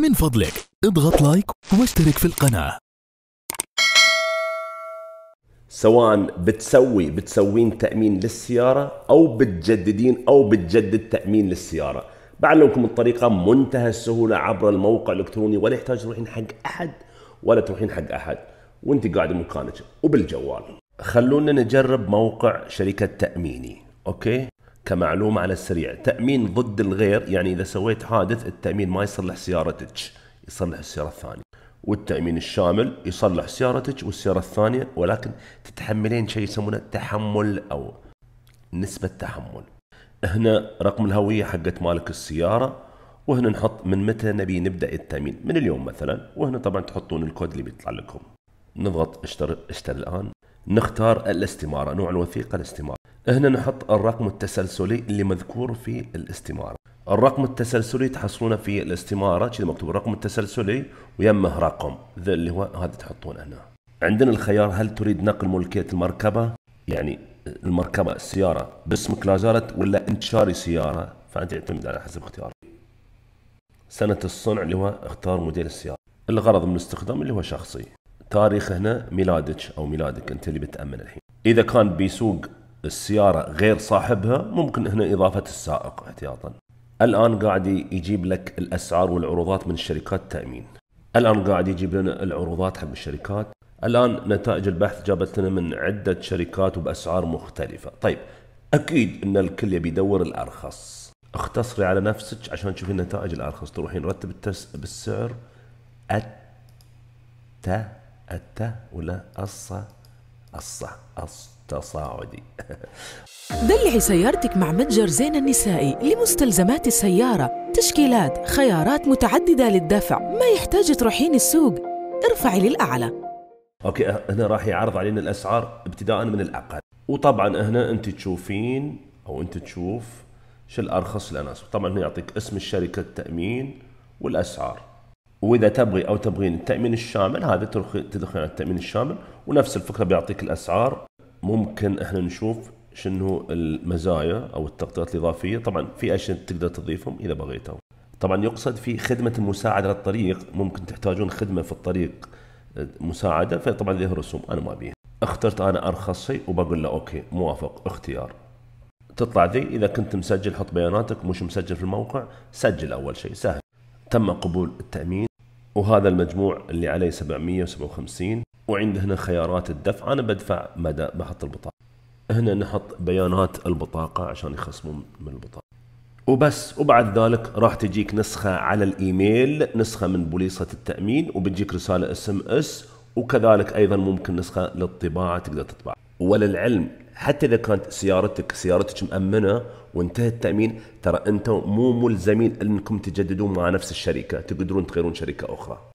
من فضلك اضغط لايك واشترك في القناة سواء بتسوي بتسوين تأمين للسيارة أو بتجددين أو بتجدد تأمين للسيارة بعلمكم الطريقة منتهى السهولة عبر الموقع الإلكتروني ولا يحتاج تروحين حق أحد ولا تروحين حق أحد وانت قاعد مكانك وبالجوال خلونا نجرب موقع شركة تأميني أوكي كمعلومة على السريع تأمين ضد الغير يعني إذا سويت حادث التأمين ما يصلح سيارتك يصلح السيارة الثانية والتأمين الشامل يصلح سيارتك والسيارة الثانية ولكن تتحملين شيء يسمونه تحمل أو نسبة تحمل هنا رقم الهوية حقت مالك السيارة وهنا نحط من متى نبي نبدأ التأمين من اليوم مثلا وهنا طبعا تحطون الكود اللي بيطلع لكم نضغط اشتر اشتر الآن نختار الاستمارة نوع الوثيقة الاستمارة هنا نحط الرقم التسلسلي اللي مذكور في الاستمارة الرقم التسلسلي تحصلونه في الاستمارة كذا مكتوب الرقم التسلسلي ويمه رقم ذا اللي هو هذا تحطونه هنا عندنا الخيار هل تريد نقل ملكية المركبة يعني المركبة السيارة باسمك لا زالت ولا انت شاري سيارة فانت يعتمد على حسب اختيارك سنة الصنع اللي هو اختار موديل السيارة الغرض من الاستخدام اللي هو شخصي تاريخ هنا ميلادك او ميلادك انت اللي بتأمن الحين اذا كان بيسوق السيارة غير صاحبها ممكن هنا إضافة السائق احتياطا الآن قاعد يجيب لك الأسعار والعروضات من الشركات التأمين الآن قاعد يجيب لنا العروضات حق الشركات الآن نتائج البحث جابت لنا من عدة شركات وبأسعار مختلفة طيب أكيد أن الكل يبي يدور الأرخص اختصري على نفسك عشان تشوفي النتائج الأرخص تروحين رتب التس... بالسعر أت أت ولا أص... أص... أص... التصاعدي دلعي سيارتك مع متجر زين النسائي لمستلزمات السيارة تشكيلات خيارات متعددة للدفع ما يحتاج تروحين السوق ارفعي للأعلى أوكي هنا راح يعرض علينا الأسعار ابتداء من الأقل وطبعا هنا أنت تشوفين أو أنت تشوف شو الأرخص للناس طبعا هنا يعطيك اسم الشركة التأمين والأسعار واذا تبغي او تبغين التامين الشامل هذا تدخلين التامين الشامل ونفس الفكره بيعطيك الاسعار ممكن احنا نشوف شنو المزايا او التغطيات الاضافيه طبعا في اشياء تقدر تضيفهم اذا بغيتوا طبعا يقصد في خدمه المساعده للطريق ممكن تحتاجون خدمه في الطريق آه، مساعده فطبعا ذي رسوم انا ما ابيها اخترت انا ارخص شيء وبقول له اوكي موافق اختيار تطلع ذي اذا كنت مسجل حط بياناتك مش مسجل في الموقع سجل اول شيء سهل تم قبول التامين وهذا المجموع اللي عليه 757 وعند هنا خيارات الدفع انا بدفع مدى بحط البطاقه هنا نحط بيانات البطاقه عشان يخصمون من البطاقه وبس وبعد ذلك راح تجيك نسخه على الايميل نسخه من بوليصه التامين وبتجيك رساله اس ام اس وكذلك ايضا ممكن نسخه للطباعه تقدر تطبع وللعلم حتى اذا كانت سيارتك سيارتك مامنه وانتهى التامين ترى انتم مو ملزمين انكم تجددون مع نفس الشركه تقدرون تغيرون شركه اخرى